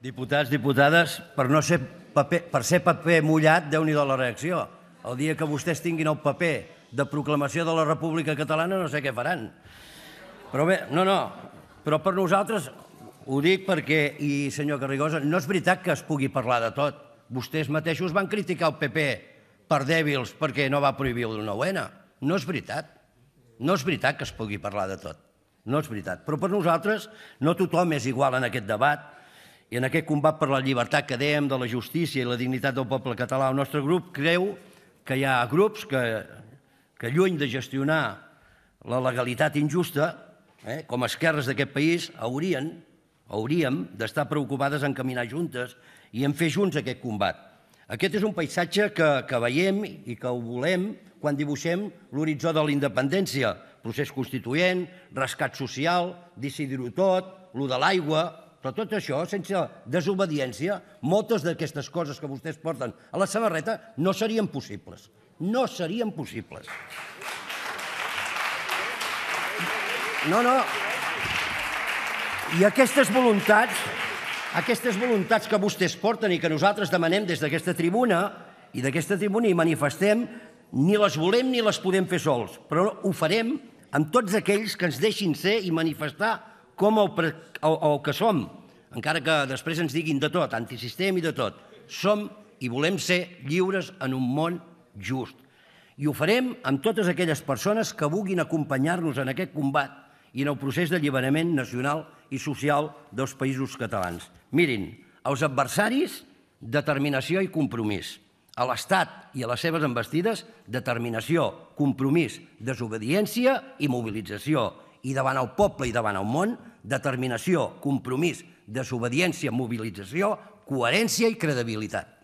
Diputats, diputades, per, no ser paper, per ser paper mullat, de nhi la reacció. El dia que vostès tinguin el paper de proclamació de la República Catalana no sé què faran. Però bé, no, no, però per nosaltres, ho dic perquè, i senyor Carrigosa, no és veritat que es pugui parlar de tot. Vostès mateixos van criticar el PP per dèbils perquè no va prohibir el 9-N. No és veritat. No és veritat que es pugui parlar de tot. No és veritat. Però per nosaltres no tothom és igual en aquest debat i en aquest combat per la llibertat que dèiem de la justícia i la dignitat del poble català, el nostre grup creu que hi ha grups que, que lluny de gestionar la legalitat injusta, eh, com a esquerres d'aquest país, haurien, hauríem d'estar preocupades en caminar juntes i en fer junts aquest combat. Aquest és un paisatge que, que veiem i que ho volem quan dibuixem l'horitzó de la independència, procés constituent, rescat social, decidir-ho tot, lo de l'aigua, però tot això, sense desobediència, moltes d'aquestes coses que vostès porten a la samarreta no serien possibles. No serien possibles. No, no. I aquestes voluntats, aquestes voluntats que vostès porten i que nosaltres demanem des d'aquesta tribuna, i d'aquesta tribuna hi manifestem, ni les volem ni les podem fer sols, però ho farem amb tots aquells que ens deixin ser i manifestar com el, el, el que som, encara que després ens diguin de tot, antisistema i de tot. Som i volem ser lliures en un món just. I ho farem amb totes aquelles persones que vulguin acompanyar-nos en aquest combat i en el procés d'alliberament nacional i social dels països catalans. Mirin, als adversaris, determinació i compromís. A l'Estat i a les seves embestides, determinació, compromís, desobediència i mobilització. I davant el poble i davant el món, determinació, compromís, desobediència, mobilització, coherència i credibilitat.